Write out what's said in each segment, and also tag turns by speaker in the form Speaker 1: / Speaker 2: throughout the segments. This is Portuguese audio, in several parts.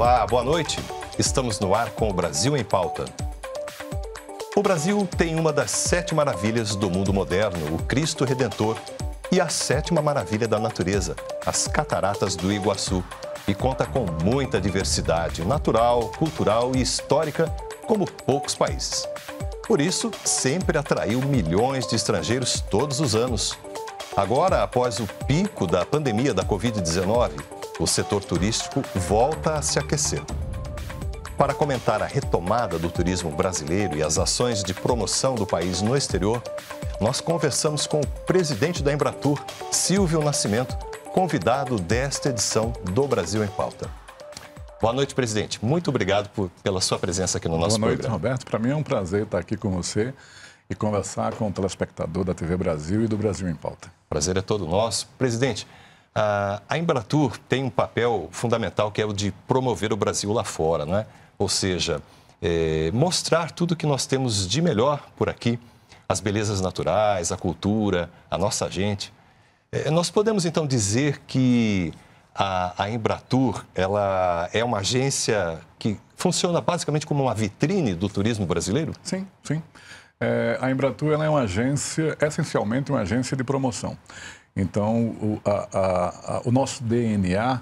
Speaker 1: Olá, boa noite. Estamos no ar com o Brasil em Pauta. O Brasil tem uma das sete maravilhas do mundo moderno, o Cristo Redentor, e a sétima maravilha da natureza, as Cataratas do Iguaçu. E conta com muita diversidade natural, cultural e histórica, como poucos países. Por isso, sempre atraiu milhões de estrangeiros todos os anos. Agora, após o pico da pandemia da Covid-19, o setor turístico volta a se aquecer. Para comentar a retomada do turismo brasileiro e as ações de promoção do país no exterior, nós conversamos com o presidente da Embratur, Silvio Nascimento, convidado desta edição do Brasil em Pauta. Boa noite, presidente. Muito obrigado por, pela sua presença aqui no nosso programa. Boa noite, programa.
Speaker 2: Roberto. Para mim é um prazer estar aqui com você e conversar com o telespectador da TV Brasil e do Brasil em Pauta.
Speaker 1: Prazer é todo nosso. Presidente, a Embratur tem um papel fundamental que é o de promover o Brasil lá fora, né? ou seja, é, mostrar tudo que nós temos de melhor por aqui, as belezas naturais, a cultura, a nossa gente. É, nós podemos então dizer que a, a Embratur ela é uma agência que funciona basicamente como uma vitrine do turismo brasileiro? Sim, sim.
Speaker 2: É, a Embratur é uma agência, essencialmente uma agência de promoção. Então, o, a, a, a, o nosso DNA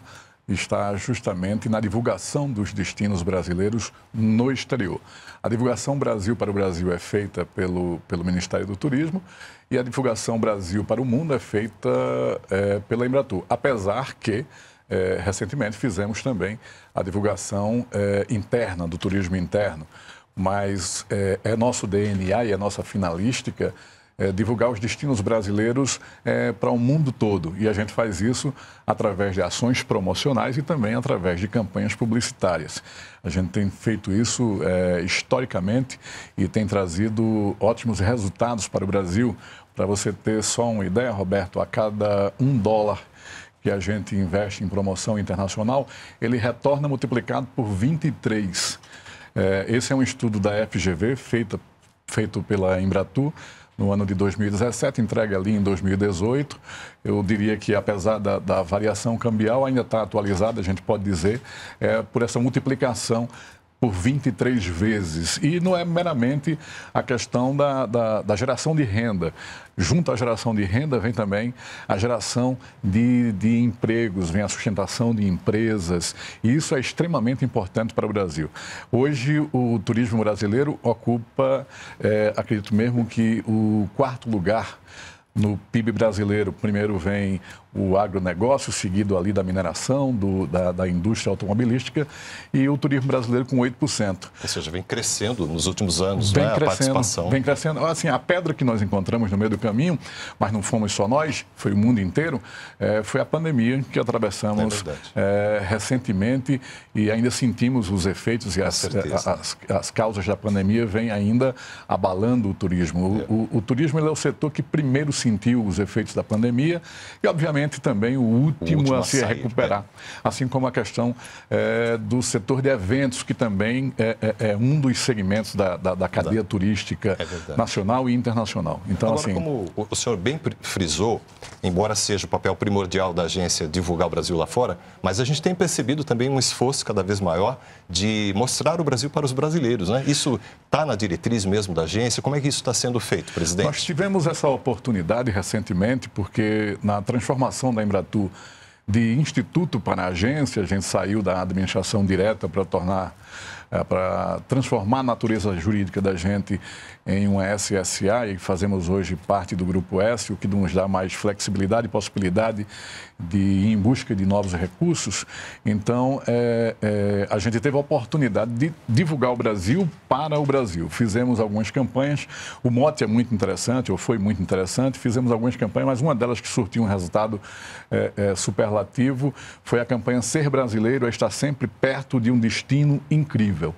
Speaker 2: está justamente na divulgação dos destinos brasileiros no exterior. A divulgação Brasil para o Brasil é feita pelo, pelo Ministério do Turismo e a divulgação Brasil para o Mundo é feita é, pela Embratur, apesar que é, recentemente fizemos também a divulgação é, interna, do turismo interno. Mas é, é nosso DNA e a é nossa finalística é, divulgar os destinos brasileiros é, para o mundo todo. E a gente faz isso através de ações promocionais e também através de campanhas publicitárias. A gente tem feito isso é, historicamente e tem trazido ótimos resultados para o Brasil. Para você ter só uma ideia, Roberto, a cada um dólar que a gente investe em promoção internacional, ele retorna multiplicado por 23. É, esse é um estudo da FGV, feita, feito pela Embratur, no ano de 2017, entregue ali em 2018. Eu diria que, apesar da, da variação cambial, ainda está atualizada, a gente pode dizer, é, por essa multiplicação por 23 vezes. E não é meramente a questão da, da, da, geração de renda. Junto à geração de renda vem também a geração de, de empregos, vem a sustentação de empresas. E isso é extremamente importante para o Brasil. Hoje, o turismo brasileiro ocupa, é, acredito mesmo, que o quarto lugar no PIB brasileiro. Primeiro vem o agronegócio, seguido ali da mineração, do, da, da, indústria automobilística e o turismo brasileiro com 8%.
Speaker 1: Ou seja, vem crescendo nos últimos anos vem né? crescendo, a participação. Vem
Speaker 2: crescendo. Assim, a pedra que nós encontramos no meio do caminho, mas não fomos só nós, foi o mundo inteiro, é, foi a pandemia que atravessamos é é, recentemente e ainda sentimos os efeitos e as, as, as, causas da pandemia vêm ainda abalando o turismo. O, é. o, o turismo é o setor que primeiro sentiu os efeitos da pandemia e, obviamente, certamente também o último, o último a, a se sair, recuperar. É. Assim como a questão é, do setor de eventos, que também é, é, é um dos segmentos da, da, da cadeia turística é nacional e internacional. Então, Agora, assim...
Speaker 1: como o senhor bem frisou, embora seja o papel primordial da agência divulgar o Brasil lá fora, mas a gente tem percebido também um esforço cada vez maior de mostrar o Brasil para os brasileiros. Né? Isso está na diretriz mesmo da agência? Como é que isso está sendo feito, presidente?
Speaker 2: Nós tivemos essa oportunidade recentemente, porque na transformação da Embratu de instituto para agência, a gente saiu da administração direta para tornar é, para transformar a natureza jurídica da gente em uma SSA e fazemos hoje parte do Grupo S, o que nos dá mais flexibilidade e possibilidade de ir em busca de novos recursos. Então, é, é, a gente teve a oportunidade de divulgar o Brasil para o Brasil. Fizemos algumas campanhas, o mote é muito interessante, ou foi muito interessante, fizemos algumas campanhas, mas uma delas que surtiu um resultado é, é, superlativo foi a campanha Ser Brasileiro é Estar Sempre Perto de um Destino Incrível nível.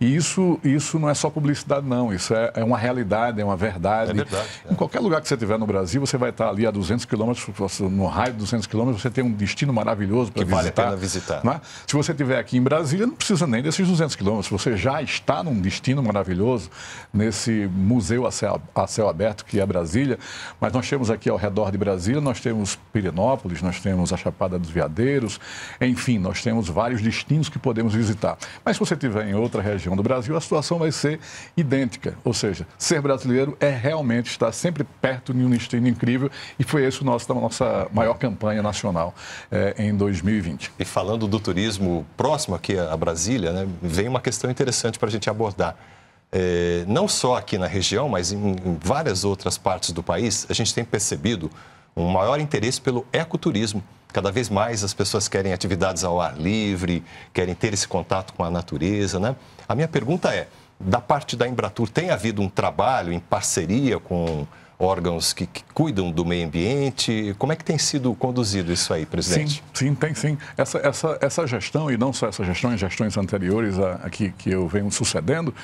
Speaker 2: E isso, isso não é só publicidade, não. Isso é, é uma realidade, é uma verdade. É verdade é. Em qualquer lugar que você estiver no Brasil, você vai estar ali a 200 quilômetros, no raio de 200 quilômetros, você tem um destino maravilhoso para visitar. vale a pena visitar. Né? Se você estiver aqui em Brasília, não precisa nem desses 200 quilômetros. Você já está num destino maravilhoso, nesse museu a céu, a céu aberto que é Brasília. Mas nós temos aqui ao redor de Brasília, nós temos Pirinópolis, nós temos a Chapada dos Veadeiros, enfim, nós temos vários destinos que podemos visitar. Mas se você estiver em outra região do Brasil, a situação vai ser idêntica. Ou seja, ser brasileiro é realmente estar sempre perto de um destino incrível e foi essa a nossa
Speaker 1: maior campanha nacional é, em 2020. E falando do turismo próximo aqui a Brasília, né, vem uma questão interessante para a gente abordar. É, não só aqui na região, mas em, em várias outras partes do país, a gente tem percebido um maior interesse pelo ecoturismo. Cada vez mais as pessoas querem atividades ao ar livre, querem ter esse contato com a natureza, né? A minha pergunta é, da parte da Embratur, tem havido um trabalho em parceria com órgãos que, que, cuidam do meio ambiente. Como é que tem sido conduzido isso aí, presidente? Sim, sim tem sim. Essa, essa, essa gestão, e não só essa gestão, as
Speaker 2: gestões anteriores a, a que, que eu venho sucedendo,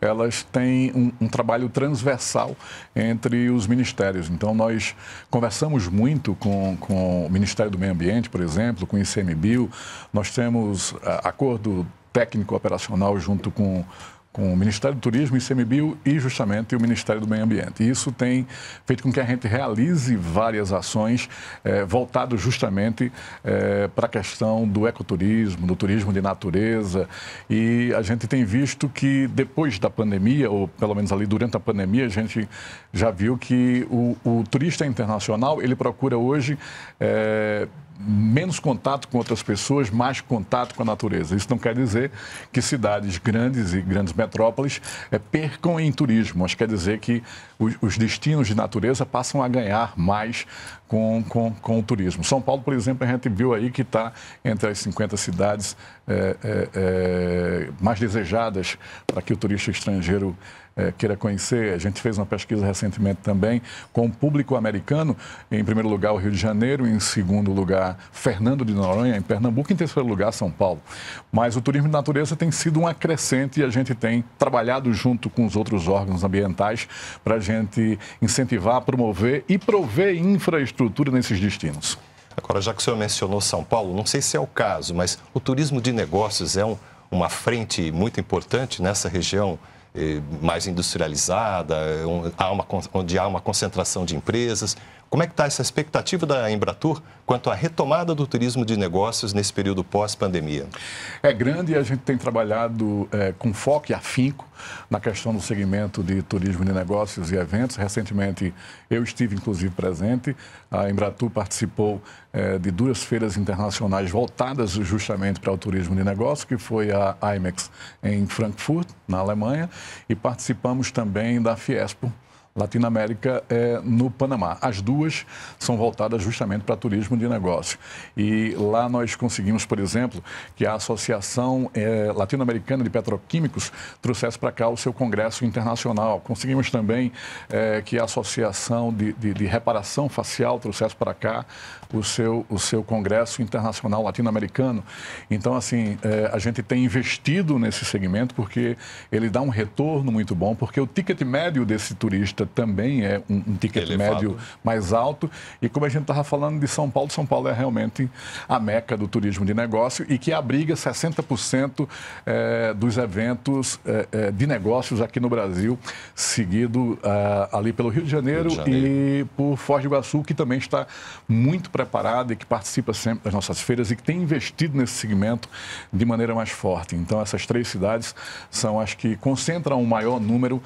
Speaker 2: elas têm um, um, trabalho transversal entre os ministérios. Então, nós conversamos muito com, com o Ministério do Meio Ambiente, por exemplo, com o ICMBio, nós temos a, ah, acordo técnico operacional junto com com o Ministério do Turismo, ICMBio e justamente o Ministério do Meio Ambiente. E isso tem feito com que a gente realize várias ações eh, voltadas justamente eh, para a questão do ecoturismo, do turismo de natureza. E a gente tem visto que depois da pandemia, ou pelo menos ali durante a pandemia, a gente já viu que o, o turista internacional, ele procura hoje... Eh, menos contato com outras pessoas, mais contato com a natureza. Isso não quer dizer que cidades grandes e grandes metrópoles é, percam em turismo, mas quer dizer que os, os, destinos de natureza passam a ganhar mais com, com, com o turismo. São Paulo, por exemplo, a gente viu aí que está entre as 50 cidades é, é, mais desejadas para que o turista estrangeiro é, queira conhecer. A gente fez uma pesquisa recentemente também com o público americano. Em primeiro lugar, o Rio de Janeiro. Em segundo lugar, Fernando de Noronha, em Pernambuco. Em terceiro lugar, São Paulo. Mas o turismo de natureza tem sido uma crescente e a gente tem trabalhado junto com os outros órgãos ambientais para a gente incentivar, promover e prover infraestrutura nesses destinos.
Speaker 1: Agora, já que o senhor mencionou São Paulo, não sei se é o caso, mas o turismo de negócios é um, uma frente muito importante nessa região eh, mais industrializada, onde há uma concentração de empresas. Como é que está essa expectativa da Embratur quanto à retomada do turismo de negócios nesse período pós-pandemia? É grande e a gente tem trabalhado é, com foco e afinco na questão do segmento de turismo de
Speaker 2: negócios e eventos. Recentemente, eu estive, inclusive, presente. A Embratur participou é, de duas feiras internacionais voltadas justamente para o turismo de negócios, que foi a IMEX em Frankfurt, na Alemanha, e participamos também da Fiespo, América é no Panamá. As duas são voltadas justamente para turismo de negócio. E lá nós conseguimos, por exemplo, que a Associação é, Latino-Americana de Petroquímicos trouxesse para cá o seu congresso internacional. Conseguimos também é, que a Associação de, de, de Reparação Facial trouxesse para cá o seu, o seu congresso internacional latino-americano. Então, assim, é, a gente tem investido nesse segmento porque ele dá um retorno muito bom, porque o ticket médio desse turista também é um, um ticket Elevado. médio mais alto. E como a gente estava falando de São Paulo, São Paulo é realmente a meca do turismo de negócio e que abriga 60% é, eh, dos eventos é, de negócios aqui no Brasil, seguido é, ali pelo Rio de, Janeiro, Rio de Janeiro e por Foz do Iguaçu, que também está muito preparado e que participa sempre das nossas feiras e que tem investido nesse segmento de maneira mais forte. Então, essas três cidades são as que concentram o maior número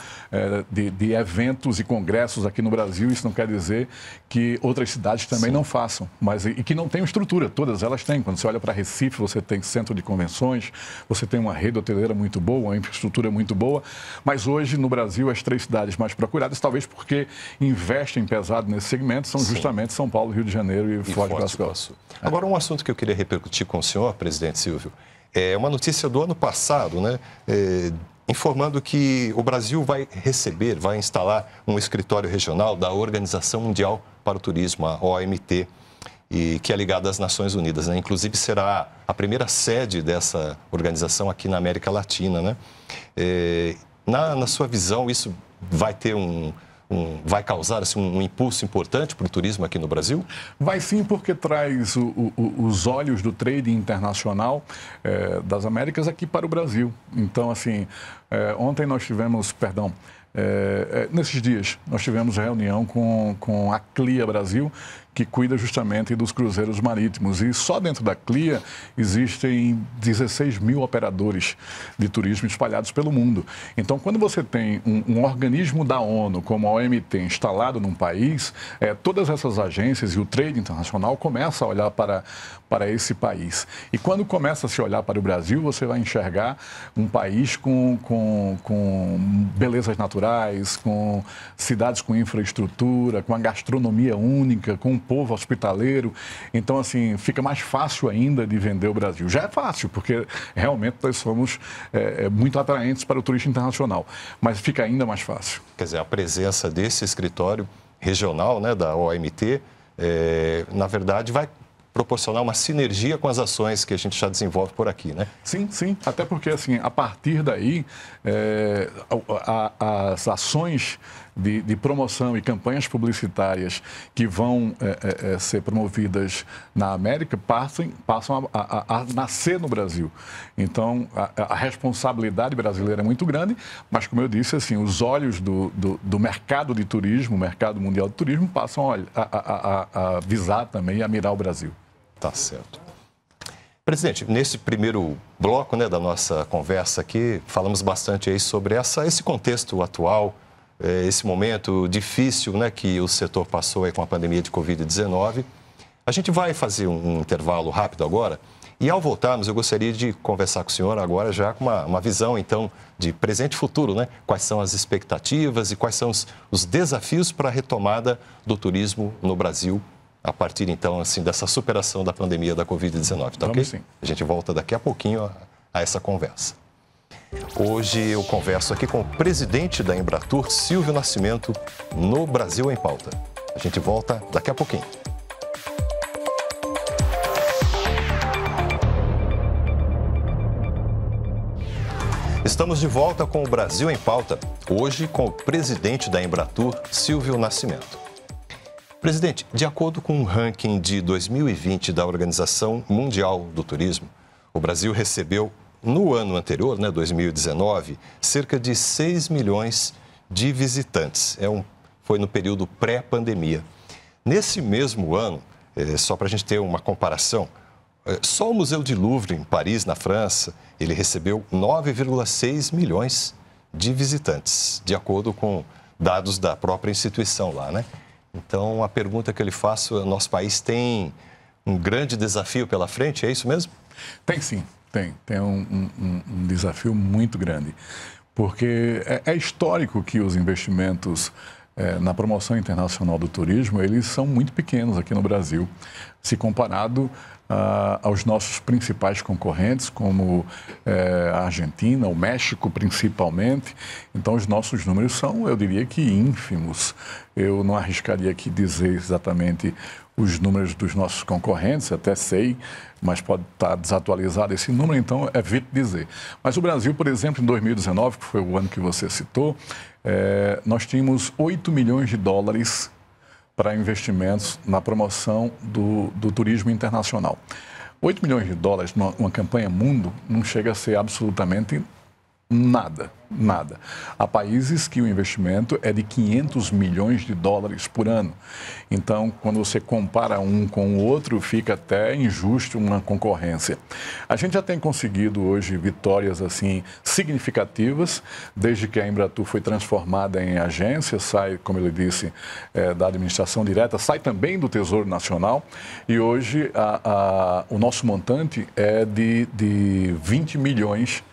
Speaker 2: de, de eventos eventos e congressos aqui no Brasil. Isso não quer dizer que outras cidades também Sim. não façam, mas e que não tenham estrutura. Todas elas têm. Quando você olha para Recife, você tem centro de convenções, você tem uma rede hoteleira muito boa, uma infraestrutura muito boa. Mas hoje no Brasil as três cidades mais procuradas, talvez porque investem pesado nesse segmento, são justamente São Paulo, Rio de Janeiro e, e
Speaker 1: Foz do Iguaçu. Agora um assunto que eu queria repercutir com o senhor, presidente Silvio. É uma notícia do ano passado, né? É, informando que o Brasil vai receber, vai instalar um escritório regional da Organização Mundial para o Turismo, a OMT, e que é ligada às Nações Unidas. Né? Inclusive, será a primeira sede dessa organização aqui na América Latina. Né? É, na, na sua visão, isso vai ter um, um, vai causar assim, um impulso importante para o turismo aqui no Brasil? Vai sim,
Speaker 2: porque traz o, o, os olhos do trade internacional é, das Américas aqui para o Brasil. Então, assim, é, ontem nós tivemos, perdão, é, é, nesses dias, nós tivemos reunião com, com a CLIA Brasil, que cuida justamente dos cruzeiros marítimos. E só dentro da CLIA existem 16 mil operadores de turismo espalhados pelo mundo. Então, quando você tem um, um organismo da ONU, como a OMT, instalado num país, é, todas essas agências e o trade internacional começa a olhar para, para esse país. E quando começa a se olhar para o Brasil, você vai enxergar um país com, com, com belezas naturais com cidades com infraestrutura, com a gastronomia única, com um povo hospitaleiro. Então, assim, fica mais fácil ainda de vender o Brasil. Já é fácil, porque realmente nós somos é, é muito atraentes para o turista internacional, mas fica ainda mais fácil.
Speaker 1: Quer dizer, a presença desse escritório regional né, da OMT, é, na verdade, vai proporcionar uma sinergia com as ações que a gente já desenvolve por aqui, né? Sim, sim. Até porque, assim, a partir daí, é, a, a, as ações
Speaker 2: de, de, promoção e campanhas publicitárias que vão é, é, ser promovidas na América passam passam a, a, a nascer no Brasil. Então, a, a, responsabilidade brasileira é muito grande, mas, como eu disse, assim, os olhos do, do, do mercado de turismo, o mercado mundial de turismo, passam a, a visar também e a mirar o Brasil. Tá certo.
Speaker 1: Presidente, nesse primeiro bloco né, da nossa conversa aqui, falamos bastante aí sobre essa, esse contexto atual, é, esse momento difícil né, que o setor passou aí com a pandemia de Covid-19. A gente vai fazer um intervalo rápido agora e ao voltarmos, eu gostaria de conversar com o senhor agora já com uma, uma visão, então, de presente e futuro, né? Quais são as expectativas e quais são os, os desafios para a retomada do turismo no Brasil a partir então assim dessa superação da pandemia da Covid-19, tá ok? Sim. A gente volta daqui a pouquinho a, a, essa conversa. Hoje eu converso aqui com o presidente da Embratur, Silvio Nascimento, no Brasil em Pauta. A gente volta daqui a pouquinho. Estamos de volta com o Brasil em Pauta, hoje com o presidente da Embratur, Silvio Nascimento. Presidente, de acordo com o um ranking de 2020 da Organização Mundial do Turismo, o Brasil recebeu no ano anterior, né, 2019, cerca de 6 milhões de visitantes. É um, foi no período pré-pandemia. Nesse mesmo ano, é, só para a gente ter uma comparação, é, só o Museu de Louvre, em Paris, na França, ele recebeu 9,6 milhões de visitantes, de acordo com dados da própria instituição lá, né? Então, a pergunta que eu lhe faço, nosso país tem um grande desafio pela frente, é isso mesmo? Tem sim, tem. Tem um,
Speaker 2: um, um desafio muito grande, porque é, é histórico que os investimentos é, na promoção internacional do turismo, eles são muito pequenos aqui no Brasil, se comparado ah, aos nossos principais concorrentes, como é, a Argentina, o México principalmente. Então, os nossos números são, eu diria que ínfimos. Eu não arriscaria aqui dizer exatamente os números dos nossos concorrentes, até sei, mas pode estar tá desatualizado esse número, então evite é dizer. Mas o Brasil, por exemplo, em 2019, que foi o ano que você citou, é, nós tínhamos 8 milhões de dólares para investimentos na promoção do, do turismo internacional. 8 milhões de dólares numa campanha mundo não chega a ser absolutamente Nada, nada. Há países que o investimento é de 500 milhões de dólares por ano. Então, quando você compara um com o outro, fica até injusto uma concorrência. A gente já tem conseguido hoje vitórias assim significativas, desde que a Embratu foi transformada em agência, sai, como ele disse, é, da administração direta, sai também do Tesouro Nacional. E hoje a, a, o nosso montante é de, de 20 milhões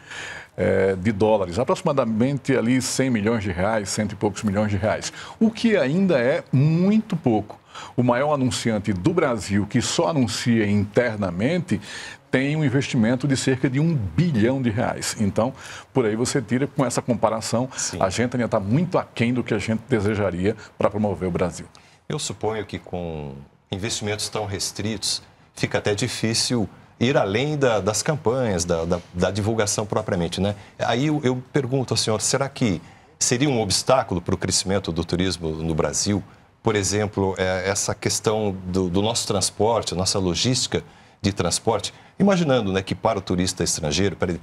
Speaker 2: é, de dólares, aproximadamente ali 100 milhões de reais, cento e poucos milhões de reais, o que ainda é muito pouco. O maior anunciante do Brasil, que só anuncia internamente, tem um investimento de cerca de um bilhão de reais. Então, por aí você tira com essa comparação, Sim. a gente ainda está muito aquém do que a gente
Speaker 1: desejaria para promover o Brasil. Eu suponho que com investimentos tão restritos, fica até difícil ir além da, das campanhas, da, da, da, divulgação propriamente. Né? Aí eu, eu pergunto ao senhor, será que seria um obstáculo para o crescimento do turismo no Brasil? Por exemplo, é, essa questão do, do nosso transporte, nossa logística de transporte, imaginando né, que para o turista estrangeiro, para ele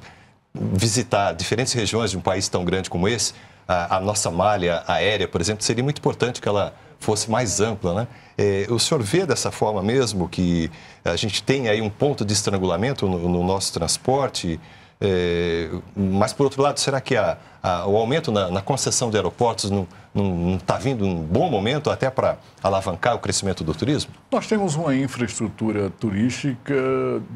Speaker 1: visitar diferentes regiões de um país tão grande como esse, a, a nossa malha aérea, por exemplo, seria muito importante que ela fosse mais ampla, né? É, o senhor vê dessa forma mesmo que a gente tem aí um ponto de estrangulamento no, no nosso transporte, é, mas por outro lado, será que a, a, o aumento na, na, concessão de aeroportos não está vindo um bom momento até para alavancar o crescimento do turismo? Nós temos uma infraestrutura turística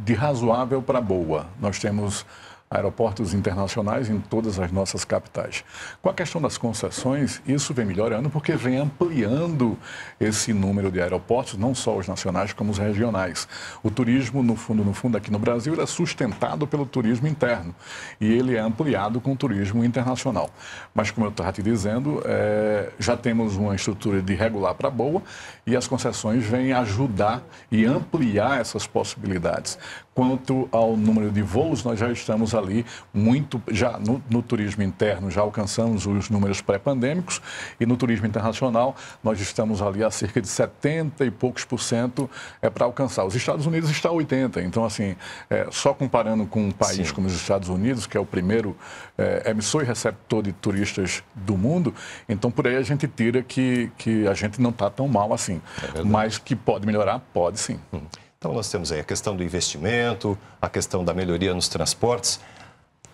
Speaker 1: de razoável para boa. Nós temos
Speaker 2: aeroportos internacionais em todas as nossas capitais. Com a questão das concessões, isso vem melhorando porque vem ampliando esse número de aeroportos, não só os nacionais como os regionais. O turismo, no fundo, no fundo aqui no Brasil, é sustentado pelo turismo interno e ele é ampliado com o turismo internacional. Mas como eu estava te dizendo, é, já temos uma estrutura de regular para boa e as concessões vêm ajudar e ampliar essas possibilidades. Quanto ao número de voos, nós já estamos ali muito, já no, no turismo interno já alcançamos os números pré-pandêmicos e no turismo internacional nós estamos ali a cerca de 70 e poucos por cento é para alcançar. Os Estados Unidos está a 80, então assim, é, só comparando com um país Sim. como os Estados Unidos, que é o primeiro é, emissor e receptor de turistas do mundo, então por aí a gente
Speaker 1: tira que, que a gente não está tão mal assim. É mas que pode melhorar, pode sim. Hum. Então, nós temos aí a questão do investimento, a questão da melhoria nos transportes.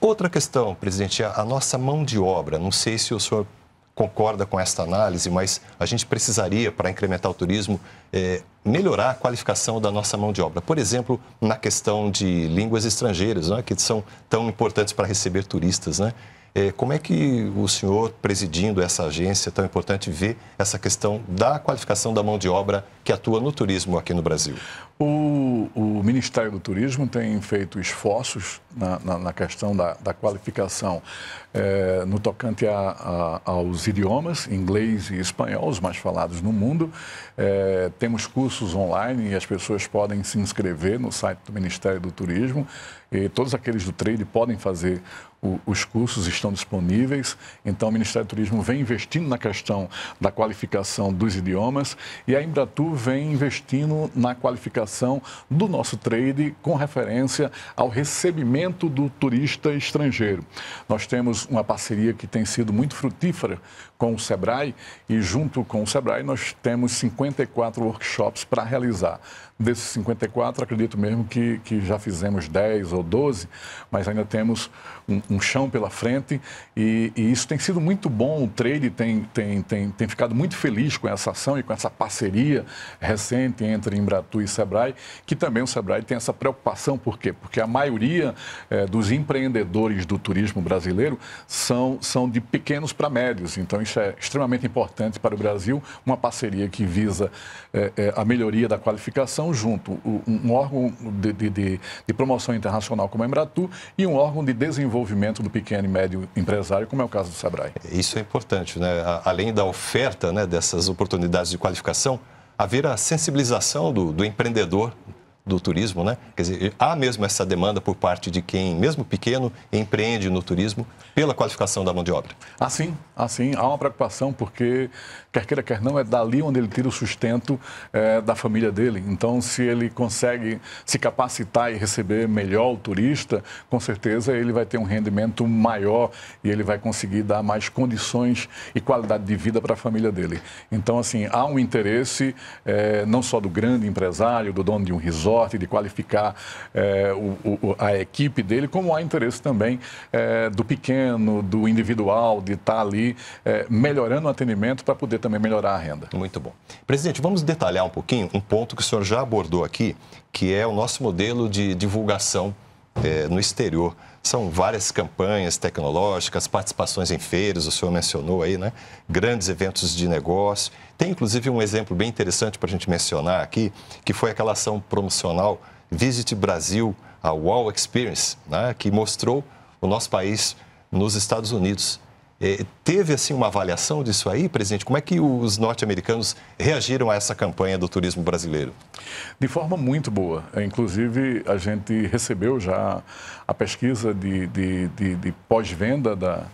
Speaker 1: Outra questão, presidente, é a nossa mão de obra. Não sei se o senhor concorda com esta análise, mas a gente precisaria, para incrementar o turismo, é, melhorar a qualificação da nossa mão de obra. Por exemplo, na questão de línguas estrangeiras, né, que são tão importantes para receber turistas. Né? É, como é que o senhor, presidindo essa agência tão importante, vê essa questão da qualificação da mão de obra que atua no turismo aqui no Brasil?
Speaker 2: O, o Ministério do Turismo tem feito esforços na, na, na questão da, da qualificação é, no tocante a, a, aos idiomas, inglês e espanhol, os mais falados no mundo. É, temos cursos online e as pessoas podem se inscrever no site do Ministério do Turismo. E todos aqueles do trade podem fazer o, os cursos, estão disponíveis. Então, o Ministério do Turismo vem investindo na questão da qualificação dos idiomas e a Embratur vem investindo na qualificação do nosso trade com referência ao recebimento do turista estrangeiro. Nós temos temos uma parceria que tem sido muito frutífera com o SEBRAE e, junto com o SEBRAE, nós temos 54 workshops para realizar desses 54, acredito mesmo que, que já fizemos 10 ou 12, mas ainda temos um, um chão pela frente e, e, isso tem sido muito bom. O trade tem, tem, tem, tem ficado muito feliz com essa ação e com essa parceria recente entre Embratu e Sebrae, que também o Sebrae tem essa preocupação. Por quê? Porque a maioria eh, dos empreendedores do turismo brasileiro são, são de pequenos para médios, então isso é extremamente importante para o Brasil, uma parceria que visa eh, eh, a melhoria da qualificação junto, um órgão de, de, de, de promoção internacional como a Embratu e um órgão de desenvolvimento do pequeno e médio empresário, como é o caso do Sebrae.
Speaker 1: Isso é importante, né? além da oferta né, dessas oportunidades de qualificação, haver a sensibilização do, do empreendedor do turismo, né? Quer dizer, há mesmo essa demanda por parte de quem, mesmo pequeno, empreende no turismo pela qualificação da mão de obra? Assim, assim, há uma preocupação porque
Speaker 2: quer queira quer não é dali onde ele tira o sustento é, da família dele. Então, se ele consegue se capacitar e receber melhor o turista, com certeza ele vai ter um rendimento maior e ele vai conseguir dar mais condições e qualidade de vida para a família dele. Então, assim, há um interesse é, não só do grande empresário, do dono de um resort esporte, de qualificar é, o, o, a equipe dele, como há interesse também é, do pequeno, do individual, de estar tá ali é, melhorando o atendimento para poder também melhorar a renda. Muito
Speaker 1: bom. Presidente, vamos detalhar um pouquinho um ponto que o senhor já abordou aqui, que é o nosso modelo de divulgação no exterior são várias campanhas tecnológicas, participações em feiras, o senhor mencionou aí, né? Grandes eventos de negócio. Tem inclusive um exemplo bem interessante para a gente mencionar aqui, que foi aquela ação promocional Visit Brasil, a Wall Experience, né? que mostrou o nosso país nos Estados Unidos eh, teve assim uma avaliação disso aí, presidente? Como é que os norte-americanos reagiram a essa campanha do turismo brasileiro? De forma
Speaker 2: muito boa. Eh, inclusive, a gente recebeu já a pesquisa de, de, de, de pós-venda da,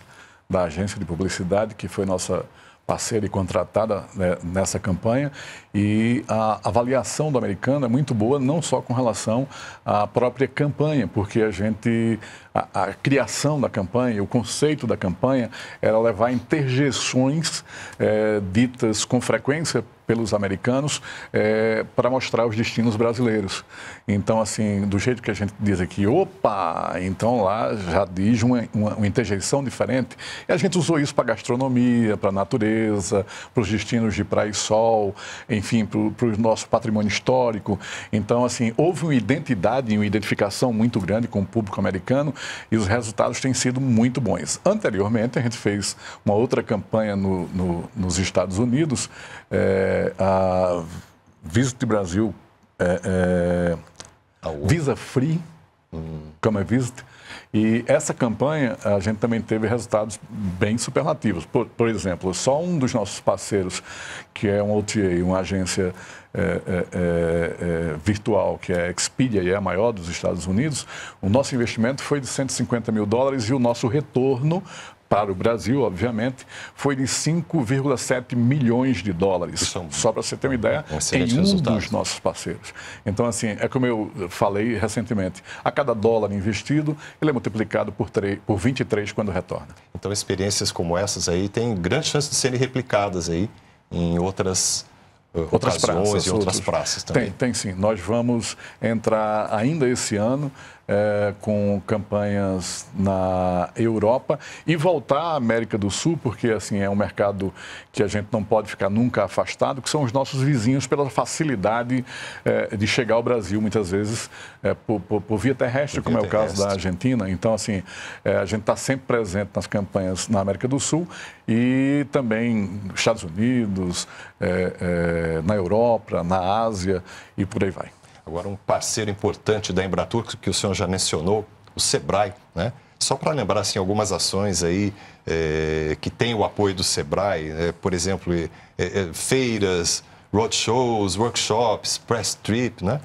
Speaker 2: da agência de publicidade, que foi nossa parceira e contratada né, nessa campanha. E a avaliação do americano é muito boa, não só com relação à própria campanha, porque a gente, a, a criação da campanha, o conceito da campanha era levar interjeições é, ditas com frequência pelos americanos é, para mostrar os destinos brasileiros. Então, assim, do jeito que a gente diz aqui, opa, então lá já diz uma, uma, uma interjeição diferente. E a gente usou isso para gastronomia, para natureza, para os destinos de praia e sol, enfim, para o nosso patrimônio histórico. Então, assim, houve uma identidade e uma identificação muito grande com o público americano e os resultados têm sido muito bons. Anteriormente, a gente fez uma outra campanha no, no, nos Estados Unidos. É, é, a a Visit Brasil, é, é Visa Free, hum. Cama é Visit, e essa campanha a gente também teve resultados bem superlativos. Por, por exemplo, só um dos nossos parceiros, que é um OTA, uma agência é, é, é, virtual, que é a Expedia e é a maior dos Estados Unidos, o nosso investimento foi de 150 mil dólares e o nosso retorno para o Brasil, obviamente, foi de 5,7 milhões de dólares. São... É Só para você ter uma ideia, um em um resultado. dos nossos parceiros. Então, assim, é como eu falei recentemente, a cada dólar investido, ele é multiplicado por, 3,
Speaker 1: por 23 quando retorna. Então, experiências como essas aí têm grande chance de serem replicadas aí em outras eh, outras praças, outras outros... praças também. Tem,
Speaker 2: tem sim. Nós vamos entrar ainda esse ano é, com campanhas na Europa e voltar à América do Sul, porque assim é um mercado que a gente não pode ficar nunca afastado, que são os nossos vizinhos pela facilidade é, de chegar ao Brasil, muitas vezes é, por, por, por, via terrestre, por como é o caso da Argentina. Então, assim, é, a gente está sempre presente nas campanhas na América do Sul e também nos Estados
Speaker 1: Unidos, é, é, na Europa, na Ásia e por aí vai. Agora, um parceiro importante da Embratur, que o senhor já mencionou, o SEBRAE, né? Só para lembrar, assim, algumas ações aí é, que tem o apoio do SEBRAE, é, por exemplo, é, feiras, roadshows, workshops, press trip, né?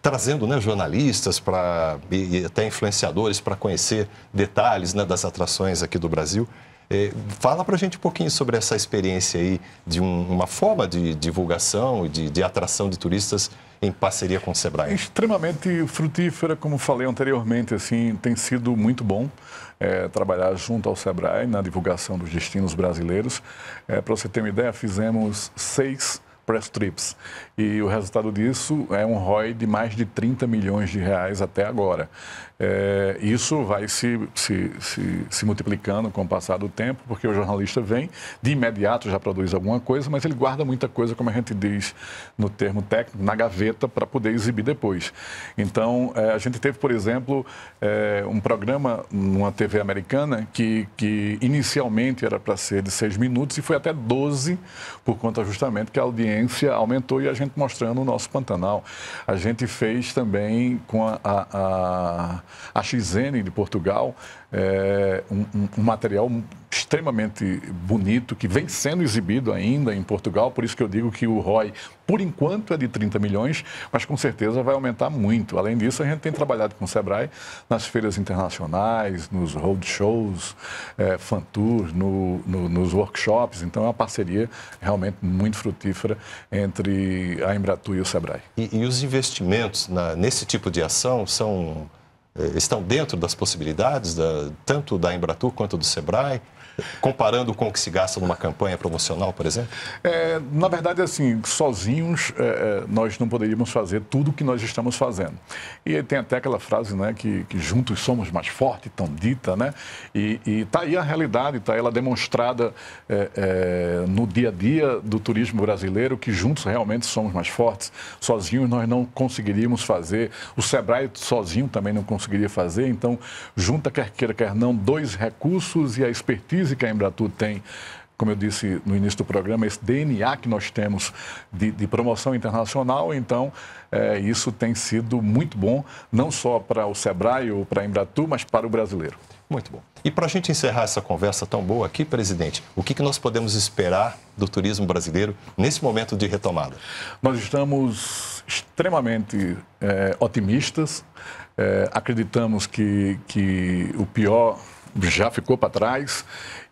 Speaker 1: trazendo né, jornalistas pra, e até influenciadores para conhecer detalhes né, das atrações aqui do Brasil. É, fala para a gente um pouquinho sobre essa experiência aí de um, uma forma de divulgação e de, de atração de turistas em parceria com o Sebrae?
Speaker 2: Extremamente frutífera, como falei anteriormente, assim, tem sido muito bom é, trabalhar junto ao Sebrae na divulgação dos destinos brasileiros. É, Para você ter uma ideia, fizemos seis press trips e o resultado disso é um ROI de mais de 30 milhões de reais até agora. É, isso vai se, se, se, se, multiplicando com o passar do tempo, porque o jornalista vem, de imediato já produz alguma coisa, mas ele guarda muita coisa, como a gente diz no termo técnico, na gaveta para poder exibir depois. Então, é, a gente teve, por exemplo, é, um programa numa TV americana que, que inicialmente era para ser de seis minutos e foi até 12, por conta justamente que a audiência aumentou e a gente mostrando o nosso Pantanal. A gente fez também com a, a, a a XN de Portugal, é um, um, material extremamente bonito que vem sendo exibido ainda em Portugal, por isso que eu digo que o ROI, por enquanto, é de 30 milhões, mas com certeza vai aumentar muito. Além disso, a gente tem trabalhado com o Sebrae nas feiras internacionais, nos roadshows, é, Fantour, no, no, nos workshops, então
Speaker 1: é uma parceria realmente
Speaker 2: muito frutífera entre a Embratu e o Sebrae.
Speaker 1: E, e os investimentos na, nesse tipo de ação são eh, estão dentro das possibilidades da, tanto da Embratur quanto do Sebrae comparando com o que se gasta numa campanha promocional, por exemplo? É, na verdade, assim, sozinhos é, é, nós não poderíamos
Speaker 2: fazer tudo o que nós estamos fazendo. E tem até aquela frase, né, que, que juntos somos mais fortes, tão dita, né? E está aí a realidade, está ela demonstrada é, é, no dia a dia do turismo brasileiro, que juntos realmente somos mais fortes. Sozinhos nós não conseguiríamos fazer, o Sebrae sozinho também não conseguiria fazer, então junta quer queira, quer não, dois recursos e a expertise que a Embratur tem como eu disse no início do programa, esse DNA que nós temos de, de promoção internacional, então é, isso tem sido muito bom, não só para o Sebrae ou para a Embratur, mas para o
Speaker 1: brasileiro. Muito bom. E para a gente encerrar essa conversa tão boa aqui, presidente, o que, que nós podemos esperar do turismo brasileiro nesse momento de retomada? Nós estamos
Speaker 2: extremamente é, otimistas, é, acreditamos que, que o pior já ficou para trás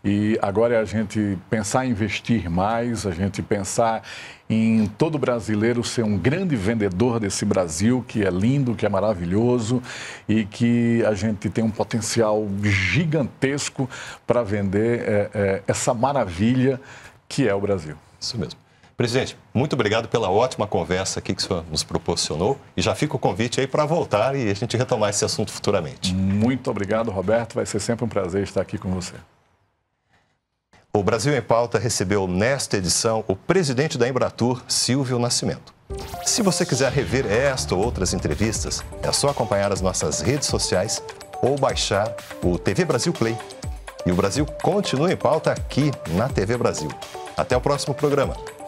Speaker 2: e agora é a gente pensar em investir mais, a gente pensar em todo brasileiro ser um grande vendedor desse Brasil que é lindo, que é maravilhoso e que a gente tem um potencial gigantesco para vender é, é, essa maravilha
Speaker 1: que é o Brasil. Isso mesmo. Presidente, muito obrigado pela ótima conversa aqui que o senhor nos proporcionou e já fica o convite aí para voltar e a gente retomar esse assunto futuramente. Muito obrigado, Roberto. Vai ser sempre um prazer estar aqui com você. O Brasil em Pauta recebeu nesta edição o presidente da Embratur, Silvio Nascimento. Se você quiser rever esta ou outras entrevistas, é só acompanhar as nossas redes sociais ou baixar o TV Brasil Play. E o Brasil continua em pauta aqui na TV Brasil. Até o próximo programa.